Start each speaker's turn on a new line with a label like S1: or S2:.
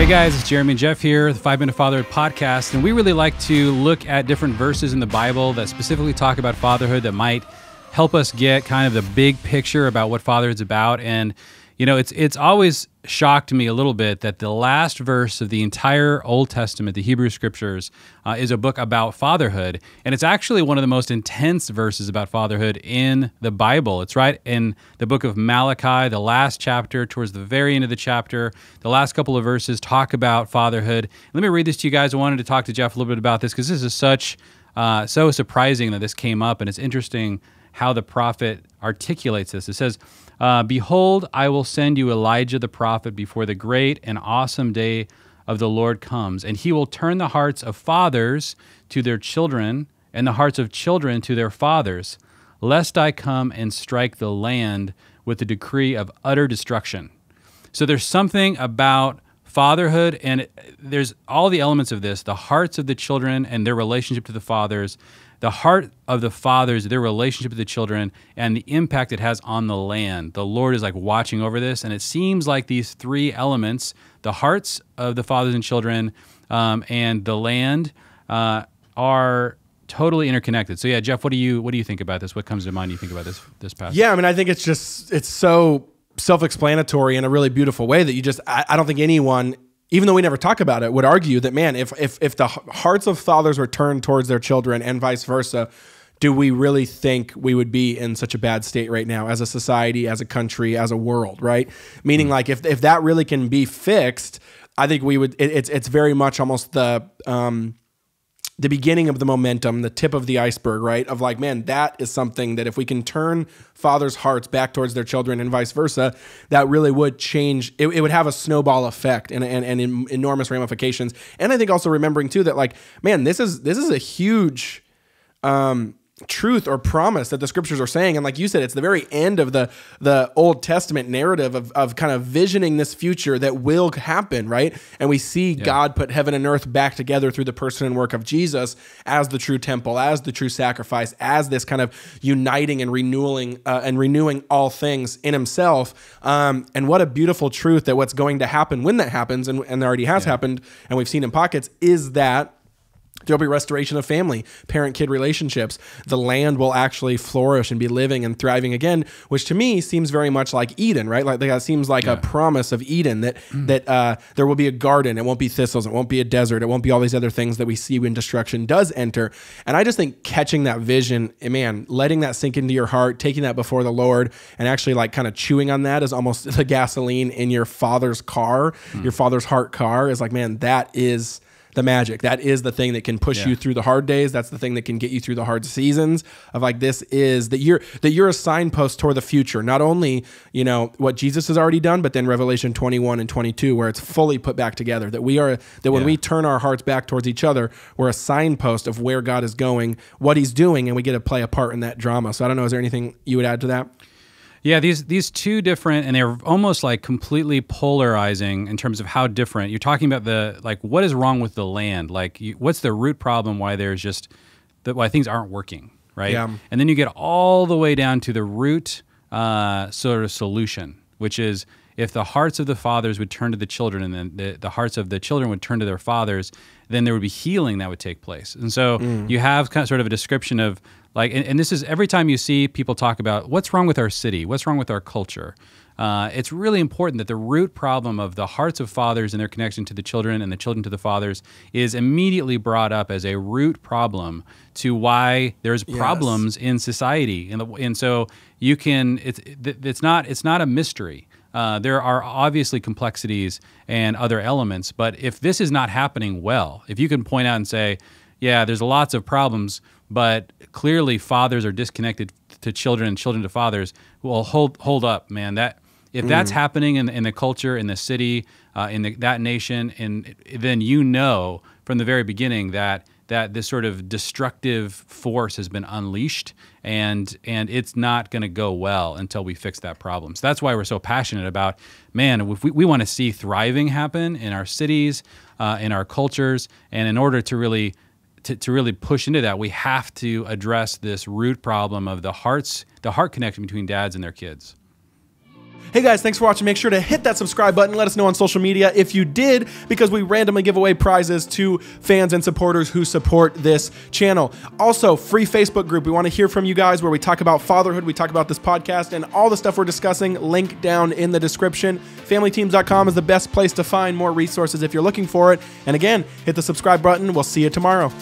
S1: Hey guys, it's Jeremy and Jeff here, the Five Minute Fatherhood podcast, and we really like to look at different verses in the Bible that specifically talk about fatherhood that might help us get kind of the big picture about what fatherhood's about. And you know, it's it's always shocked me a little bit that the last verse of the entire Old Testament, the Hebrew Scriptures, uh, is a book about fatherhood, and it's actually one of the most intense verses about fatherhood in the Bible. It's right in the book of Malachi, the last chapter, towards the very end of the chapter. The last couple of verses talk about fatherhood. Let me read this to you guys. I wanted to talk to Jeff a little bit about this because this is such uh, so surprising that this came up, and it's interesting how the prophet articulates this. It says, uh, Behold, I will send you Elijah the prophet before the great and awesome day of the Lord comes, and he will turn the hearts of fathers to their children, and the hearts of children to their fathers, lest I come and strike the land with a decree of utter destruction. So there's something about fatherhood and there's all the elements of this the hearts of the children and their relationship to the fathers the heart of the fathers their relationship to the children and the impact it has on the land the lord is like watching over this and it seems like these three elements the hearts of the fathers and children um, and the land uh, are totally interconnected so yeah jeff what do you what do you think about this what comes to mind you think about this this passage
S2: yeah i mean i think it's just it's so self-explanatory in a really beautiful way that you just I, I, don't think anyone even though we never talk about it would argue that man if if if the hearts of fathers were turned towards their children and vice versa do we really think we would be in such a bad state right now as a society as a country as a world right meaning mm -hmm. like if if that really can be fixed i think we would it, it's it's very much almost the um the beginning of the momentum, the tip of the iceberg, right? Of like, man, that is something that if we can turn fathers' hearts back towards their children and vice versa, that really would change. It, it would have a snowball effect and, and, and enormous ramifications. And I think also remembering too that like, man, this is this is a huge um, truth or promise that the scriptures are saying and like you said it's the very end of the the old testament narrative of, of kind of visioning this future that will happen right and we see yeah. god put heaven and earth back together through the person and work of jesus as the true temple as the true sacrifice as this kind of uniting and renewing uh, and renewing all things in himself um, and what a beautiful truth that what's going to happen when that happens and, and already has yeah. happened and we've seen in pockets is that There'll be restoration of family, parent kid relationships. The land will actually flourish and be living and thriving again, which to me seems very much like Eden, right? Like that seems like yeah. a promise of Eden that mm. that uh, there will be a garden. It won't be thistles. It won't be a desert. It won't be all these other things that we see when destruction does enter. And I just think catching that vision, eh, man, letting that sink into your heart, taking that before the Lord, and actually like kind of chewing on that is almost the gasoline in your father's car, mm. your father's heart car is like, man, that is the magic. That is the thing that can push yeah. you through the hard days. That's the thing that can get you through the hard seasons of like this is that you're that you're a signpost toward the future. Not only, you know, what Jesus has already done, but then Revelation 21 and 22 where it's fully put back together. That we are that when yeah. we turn our hearts back towards each other, we're a signpost of where God is going, what he's doing, and we get to play a part in that drama. So I don't know is there anything you would add to that?
S1: Yeah, these these two different and they're almost like completely polarizing in terms of how different. You're talking about the like what is wrong with the land? Like you, what's the root problem why there's just why things aren't working, right? Yeah. And then you get all the way down to the root uh, sort of solution, which is if the hearts of the fathers would turn to the children and then the, the hearts of the children would turn to their fathers, then there would be healing that would take place. And so mm. you have kind of sort of a description of like, and, and this is every time you see people talk about what's wrong with our city, what's wrong with our culture. Uh, it's really important that the root problem of the hearts of fathers and their connection to the children and the children to the fathers is immediately brought up as a root problem to why there's yes. problems in society. And, the, and so you can it's it's not it's not a mystery. Uh, there are obviously complexities and other elements, but if this is not happening well, if you can point out and say, yeah, there's lots of problems, but clearly fathers are disconnected to children and children to fathers. Well, hold hold up, man. That if that's mm. happening in, in the culture, in the city, uh, in the, that nation, and then you know from the very beginning that that this sort of destructive force has been unleashed and and it's not going to go well until we fix that problem so that's why we're so passionate about man we, we want to see thriving happen in our cities uh, in our cultures and in order to really to, to really push into that, we have to address this root problem of the hearts, the heart connection between dads and their kids.
S2: Hey guys, thanks for watching. Make sure to hit that subscribe button. Let us know on social media if you did, because we randomly give away prizes to fans and supporters who support this channel. Also, free Facebook group. We want to hear from you guys where we talk about fatherhood, we talk about this podcast, and all the stuff we're discussing. Link down in the description. FamilyTeams.com is the best place to find more resources if you're looking for it. And again, hit the subscribe button. We'll see you tomorrow.